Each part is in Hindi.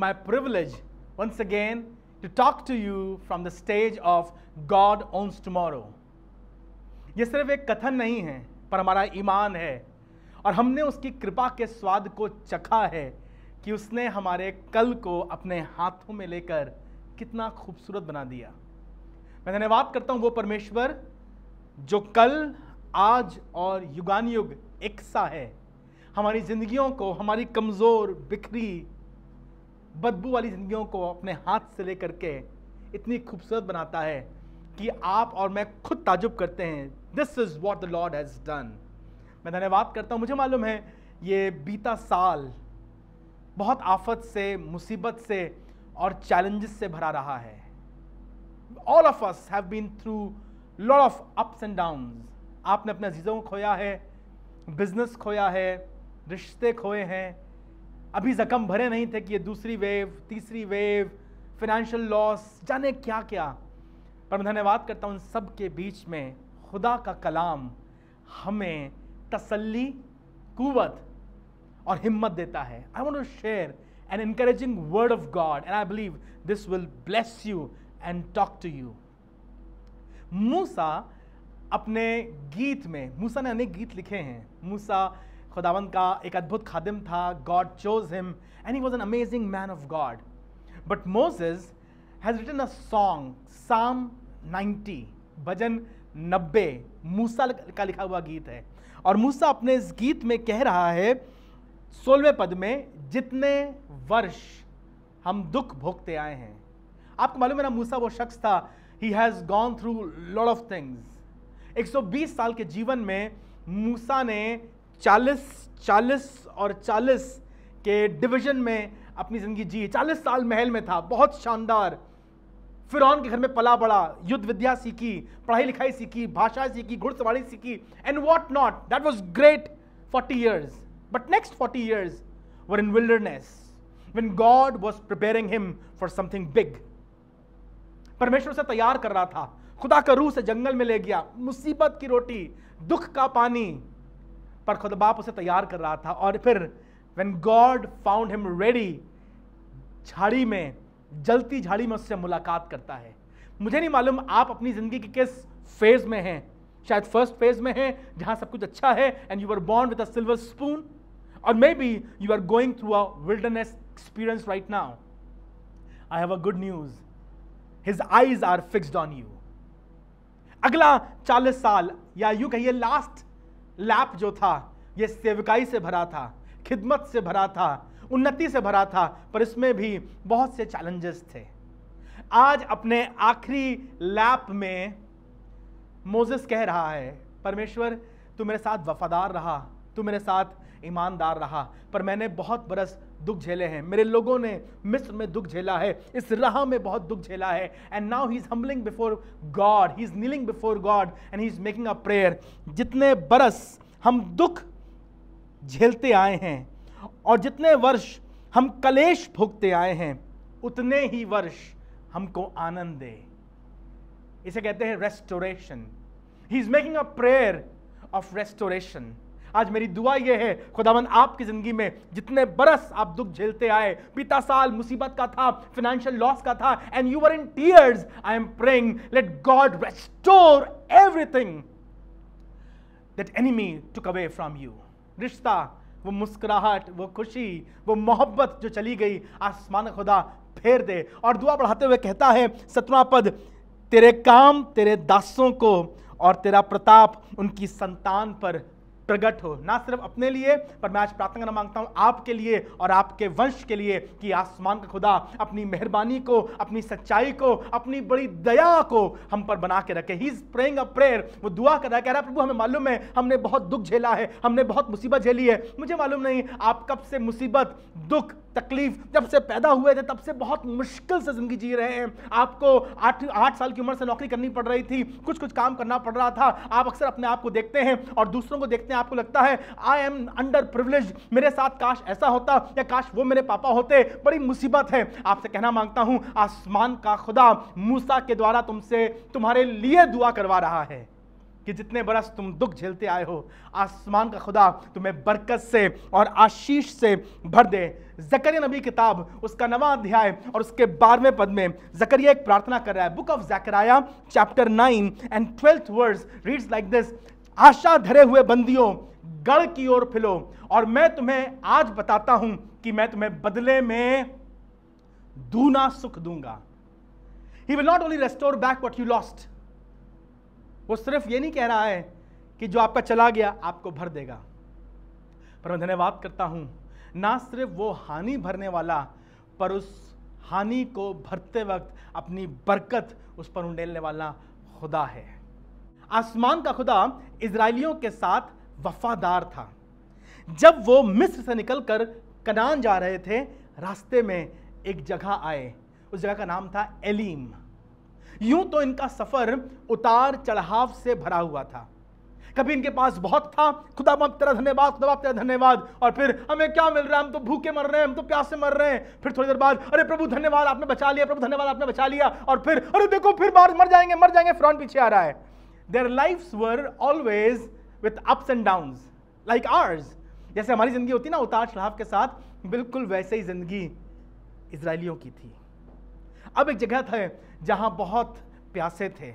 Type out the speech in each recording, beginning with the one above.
my privilege once again to talk to you from the stage of God owns tomorrow. ये सिर्फ एक कथन नहीं है पर हमारा ईमान है और हमने उसकी कृपा के स्वाद को चखा है कि उसने हमारे कल को अपने हाथों में लेकर कितना खूबसूरत बना दिया मैं धन्यवाद करता हूँ वो परमेश्वर जो कल आज और युगान युग एक सा है हमारी ज़िंदगियों को हमारी कमज़ोर बिखरी बदबू वाली ज़िंदगियों को अपने हाथ से ले करके इतनी खूबसूरत बनाता है कि आप और मैं खुद ताजुब करते हैं this is what the Lord has done मैं धन्यवाद करता हूँ मुझे मालूम है ये बीता साल बहुत आफत से मुसीबत से और चैलेंजेस से भरा रहा है all of us have been through lot of ups and downs आपने अपने अजीज़ों को खोया है बिजनेस खोया है रिश्ते खोए हैं अभी जख्म भरे नहीं थे कि ये दूसरी वेव तीसरी वेव फिनेंशियल लॉस जाने क्या क्या पर मैं धन्यवाद करता हूँ उन सब के बीच में खुदा का कलाम हमें तसल्ली कुवत और हिम्मत देता है I want to share an encouraging word of God and I believe this will bless you and talk to you मूसा अपने गीत में मूसा ने अनेक गीत लिखे हैं मूसा खुदावन का एक अद्भुत खादिम था God chose him and he was an amazing man of God but Moses has written a song psalm 90 भजन 90 मूसा का लिखा हुआ गीत है और मूसा अपने इस गीत में कह रहा है सोलवें पद में जितने वर्ष हम दुख भोगते आए हैं आपको मालूम है ना मूसा वो शख्स था he has gone through lot of things 120 साल के जीवन में मूसा ने चालीस चालीस और चालीस के डिवीजन में अपनी ज़िंदगी जी चालीस साल महल में था बहुत शानदार फिर के घर में पला बड़ा युद्ध विद्या सीखी पढ़ाई लिखाई सीखी भाषा सीखी घुड़सवारी सीखी and what not that was great forty years but next forty years were in wilderness when God was preparing him for something big परमेश्वर से तैयार कर रहा था खुदा का रूह से जंगल में ले गया मुसीबत की रोटी दुख का पानी पर खुद बाप उसे तैयार कर रहा था और फिर when God found him ready झाड़ी में जलती झाड़ी में उससे मुलाकात करता है मुझे नहीं मालूम आप अपनी ज़िंदगी के किस फेज़ में हैं शायद फर्स्ट फेज़ में हैं जहां सब कुछ अच्छा है and you are born with a silver spoon और maybe you are going through a wilderness experience right now I have a good news his eyes are fixed on you अगला चालीस साल या यू कहिए लास्ट लैप जो था ये सेवकाई से भरा था खिदमत से भरा था उन्नति से भरा था पर इसमें भी बहुत से चैलेंजेस थे आज अपने आखिरी लैप में मोजिस कह रहा है परमेश्वर तू मेरे साथ वफादार रहा तू मेरे साथ ईमानदार रहा पर मैंने बहुत बरस दुख झेले हैं मेरे लोगों ने मिस्र में दुख झेला है इस राह में बहुत दुख झेला है and now he is humbling before God he is kneeling before God and he is making a prayer जितने बरस हम दुख झेलते आए हैं और जितने वर्ष हम कलेश भोगते आए हैं उतने ही वर्ष हमको आनंद दे इसे कहते हैं restoration he is making a prayer of restoration आज मेरी दुआ यह है खुदावन आपकी ज़िंदगी में जितने बरस आप दुख झेलते आए पिता साल मुसीबत का था फाइनेंशियल लॉस का था and you are in tears I am praying let God restore everything that enemy took away from you रिश्ता वो मुस्कुराहट वो खुशी वो मोहब्बत जो चली गई आसमान खुदा फेर दे और दुआ बढ़ाते हुए कहता है सतवा पद तेरे काम तेरे दासों को और तेरा प्रताप उनकी संतान पर प्रकट हो ना सिर्फ अपने लिए पर मैं आज प्रार्थना करना मांगता हूँ आपके लिए और आपके वंश के लिए कि आसमान का खुदा अपनी मेहरबानी को अपनी सच्चाई को अपनी बड़ी दया को हम पर बना के रखे he is praying a prayer वो दुआ कर रहा है कह रहा है प्रभु हमें मालूम है हमने बहुत दुख झेला है हमने बहुत मुसीबत झेली है मुझे मालूम नहीं आप कब से मुसीबत दुख तकलीफ जब से पैदा हुए थे तब से बहुत मुश्किल से ज़िंदगी जी रहे हैं आपको आठ आठ साल की उम्र से नौकरी करनी पड़ रही थी कुछ कुछ काम करना पड़ रहा था आप अक्सर अपने आप को देखते हैं और दूसरों को देखते हैं आपको लगता है आई एम अंडर प्रिवलेज मेरे साथ काश ऐसा होता या काश वो मेरे पापा होते बड़ी मुसीबत है आपसे कहना मांगता हूं आसमान का खुदा मूसा के द्वारा तुमसे तुम्हारे लिए दुआ करवा रहा है कि जितने बरस तुम दुख झेलते आए हो आसमान का खुदा तुम्हें बरकत से और आशीष से भर दे जकरिया नबी किताब उसका नवा अध्याय और उसके बारहवें पद में जकरिया एक प्रार्थना कर रहा है book of Zechariah chapter nine and twelfth words reads like this आशा धरे हुए बंदियों गढ़ की ओर फिलो और मैं तुम्हें आज बताता हूं कि मैं तुम्हें बदले में दूना सुख दूंगा he will not only restore back what you lost वो सिर्फ ये नहीं कह रहा है कि जो आपका चला गया आपको भर देगा पर मैं धन्यवाद करता हूं ना सिर्फ वो हानि भरने वाला पर उस हानि को भरते वक्त अपनी बरकत उस पर उंडेलने वाला खुदा है आसमान का खुदा इसराइलियों के साथ वफादार था जब वो मिस्र से निकलकर कनान जा रहे थे रास्ते में एक जगह आए उस जगह का नाम था एलीम यूं तो इनका सफ़र उतार चढ़ाव से भरा हुआ था कभी इनके पास बहुत था खुदा बाप तेरा धन्यवाद खुदा बाप तेरा धन्यवाद और फिर हमें क्या मिल रहा है हम तो भूखे मर रहे हैं हम तो प्यासे मर रहे हैं फिर थोड़ी देर बाद अरे प्रभु धन्यवाद आपने बचा लिया प्रभु धन्यवाद आपने बचा लिया और फिर अरे देखो फिर बाहर मर जाएंगे मर जाएंगे फ्रॉन्ट पीछे आ रहा है their lives were always with ups and downs like ours जैसे हमारी ज़िंदगी होती ना उतार चढ़ाव के साथ बिल्कुल वैसे ही ज़िंदगी इसराइलियों की थी अब एक जगह था जहाँ बहुत प्यासे थे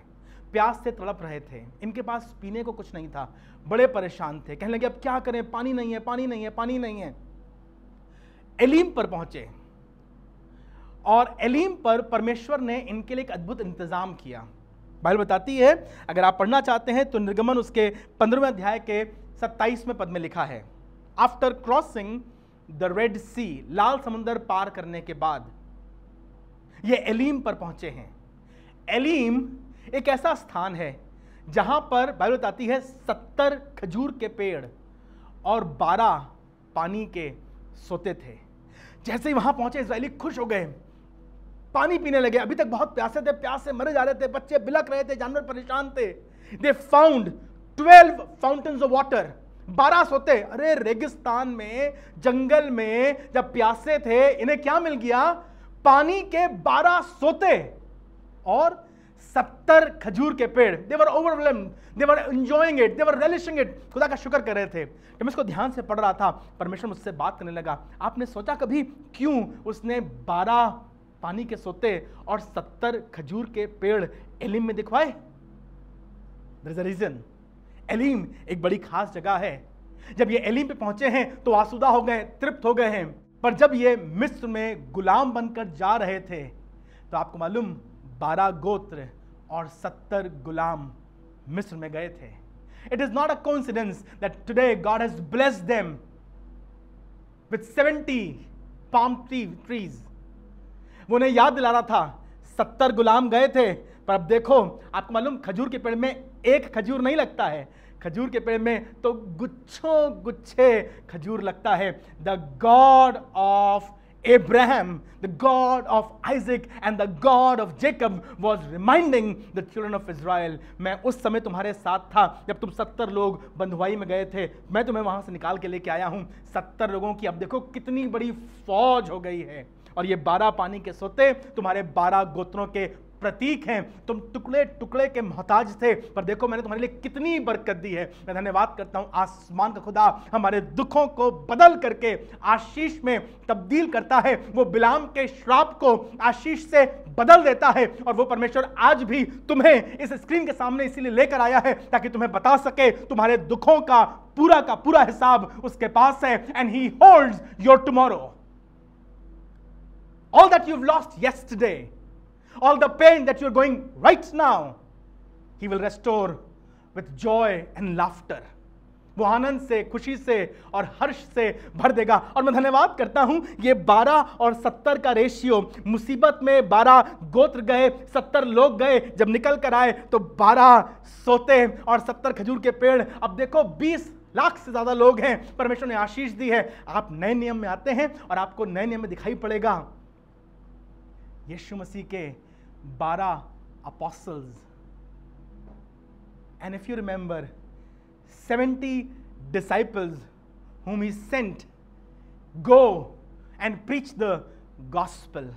प्यास से तड़प रहे थे इनके पास पीने को कुछ नहीं था बड़े परेशान थे कहने लगे अब क्या करें पानी नहीं है पानी नहीं है पानी नहीं है एलीम पर पहुंचे और एलीम पर परमेश्वर ने इनके लिए एक अद्भुत इंतज़ाम किया बाइबल बताती है अगर आप पढ़ना चाहते हैं तो निर्गमन उसके पंद्रहवें अध्याय के सत्ताईसवें पद में लिखा है after crossing the Red Sea लाल समुंदर पार करने के बाद ये एलीम पर पहुंचे हैं एलीम एक ऐसा स्थान है जहां पर बाइबल बताती है सत्तर खजूर के पेड़ और बारह पानी के सोते थे जैसे ही वहां पहुंचे इसराइली खुश हो गए पानी पीने लगे अभी तक बहुत प्यासे थे प्यास से मरे जा रहे थे बच्चे बिलक रहे थे जानवर परेशान थे they found twelve fountains of water बारह सोते अरे रेगिस्तान में जंगल में जब प्यासे थे इन्हें क्या मिल गया पानी के बारह सोते और सत्तर खजूर के पेड़ they were overwhelmed they were enjoying it they were relishing it खुदा का शुक्र कर रहे थे जब मैं इसको ध्यान से पढ़ रहा था परमेश्वर मुझसे बात करने लगा आपने सोचा कभी क्यों उसने बारह पानी के सोते और सत्तर खजूर के पेड़ एलिम में दिखवाए रीजन एलिम एक बड़ी खास जगह है जब ये एलिम पे पहुंचे हैं तो आसुदा हो गए तृप्त हो गए हैं पर जब ये मिस्र में गुलाम बनकर जा रहे थे तो आपको मालूम बारह गोत्र और सत्तर गुलाम मिस्र में गए थे it is not a coincidence that today God has bless them with seventy palm tree trees वो उन्हें याद दिला रहा था सत्तर गुलाम गए थे पर अब देखो आपको मालूम खजूर के पेड़ में एक खजूर नहीं लगता है खजूर के पेड़ में तो गुच्छों गुच्छे खजूर लगता है the God of Abraham, the God of Isaac and the God of Jacob was reminding the children of Israel. मैं उस समय तुम्हारे साथ था जब तुम सत्तर लोग बंधुआई में गए थे मैं तुम्हें वहां से निकाल के लेके आया हूँ सत्तर लोगों की अब देखो कितनी बड़ी फौज हो गई है और ये बारह पानी के सोते तुम्हारे बारह गोत्रों के प्रतीक हैं तुम टुकड़े टुकड़े के मोहताज थे पर देखो मैंने तुम्हारे लिए कितनी बरकत दी है मैं धन्यवाद करता हूँ आसमान का खुदा हमारे दुखों को बदल करके आशीष में तब्दील करता है वो बिलाम के श्राप को आशीष से बदल देता है और वो परमेश्वर आज भी तुम्हें इस स्क्रीन के सामने इसीलिए लेकर आया है ताकि तुम्हें बता सके तुम्हारे दुखों का पूरा का पूरा हिसाब उसके पास है and he holds your tomorrow all that you've lost yesterday, all the pain that you're going right now, He will restore with joy and laughter. वो आनंद से खुशी से और हर्ष से भर देगा और मैं धन्यवाद करता हूँ ये बारह और सत्तर का रेशियो मुसीबत में बारह गोत्र गए सत्तर लोग गए जब निकल कर आए तो बारह सोते और सत्तर खजूर के पेड़ अब देखो बीस लाख से ज़्यादा लोग हैं परमेश्वर ने आशीष दी है आप नए नियम में आते हैं और आपको नए नियम में दिखाई पड़ेगा यीशु मसीह के बारह apostles and if you remember seventy disciples whom he sent go and preach the gospel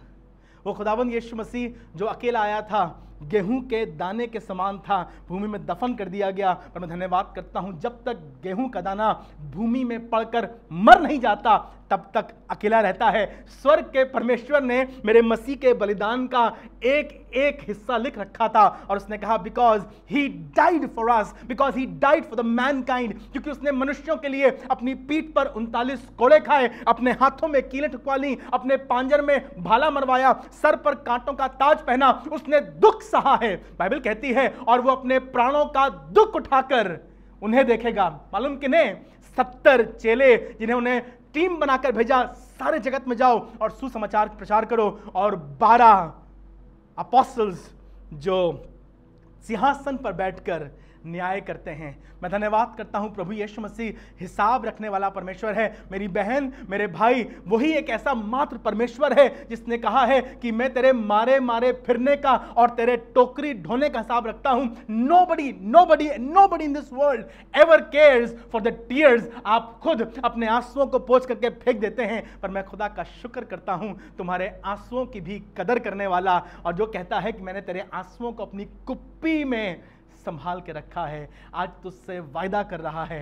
वो खुदाबंद यीशु मसीह जो अकेला आया था गेहूं के दाने के समान था भूमि में दफन कर दिया गया पर मैं धन्यवाद करता हूं जब तक गेहूं का दाना भूमि में पड़कर मर नहीं जाता तब तक अकेला रहता है स्वर्ग के परमेश्वर ने मेरे मसीह के बलिदान का एक एक हिस्सा लिख रखा था और उसने कहा because he died for us because he died for the mankind क्योंकि उसने मनुष्यों के लिए अपनी पीठ पर उनतालीस कोड़े खाए अपने हाथों में कीलें ठुकवा ली अपने पांजर में भाला मरवाया सर पर कांटों का ताज पहना उसने दुख सहा है बाइबल कहती है और वो अपने प्राणों का दुख उठाकर उन्हें देखेगा मालूम किन्हें सत्तर चेले जिन्हें उन्हें टीम बनाकर भेजा सारे जगत में जाओ और सुसमाचार प्रचार करो और बारह अपोस्टल्स जो सिंहासन पर बैठकर न्याय करते हैं मैं धन्यवाद करता हूँ प्रभु यीशु मसीह हिसाब रखने वाला परमेश्वर है मेरी बहन मेरे भाई वही एक ऐसा मात्र परमेश्वर है जिसने कहा है कि मैं तेरे मारे मारे फिरने का और तेरे टोकरी ढोने का हिसाब रखता हूँ nobody nobody nobody in this world ever cares for the tears आप खुद अपने आंसुओं को पोच करके फेंक देते हैं पर मैं खुदा का शुक्र करता हूँ तुम्हारे आंसुओं की भी कदर करने वाला और जो कहता है कि मैंने तेरे आंसुओं को अपनी कुप्पी में संभाल के रखा है आज तुझसे वायदा कर रहा है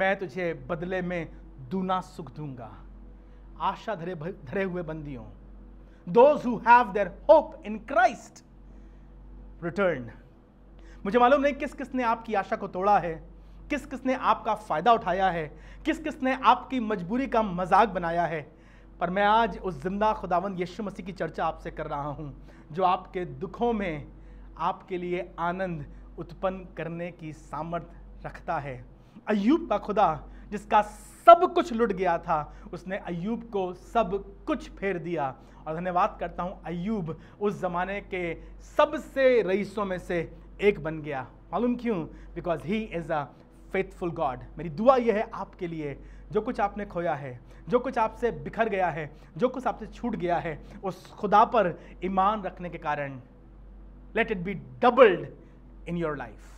मैं तुझे बदले में दूना सुख दूंगा आशा धरे धरे हुए बंदियों those who have their hope in Christ return मुझे मालूम नहीं किस किस ने आपकी आशा को तोड़ा है किस किस ने आपका फ़ायदा उठाया है किस किस ने आपकी मजबूरी का मजाक बनाया है पर मैं आज उस जिंदा खुदावंद यीशु मसीह की चर्चा आपसे कर रहा हूँ जो आपके दुखों में आपके लिए आनंद उत्पन्न करने की सामर्थ्य रखता है अयूब का खुदा जिसका सब कुछ लुट गया था उसने अयूब को सब कुछ फेर दिया और धन्यवाद करता हूँ अयूब उस ज़माने के सबसे रईसों में से एक बन गया मालूम क्यों because he is a faithful God मेरी दुआ यह है आपके लिए जो कुछ आपने खोया है जो कुछ आपसे बिखर गया है जो कुछ आपसे छूट गया है उस खुदा पर ईमान रखने के कारण let it be doubled in your life.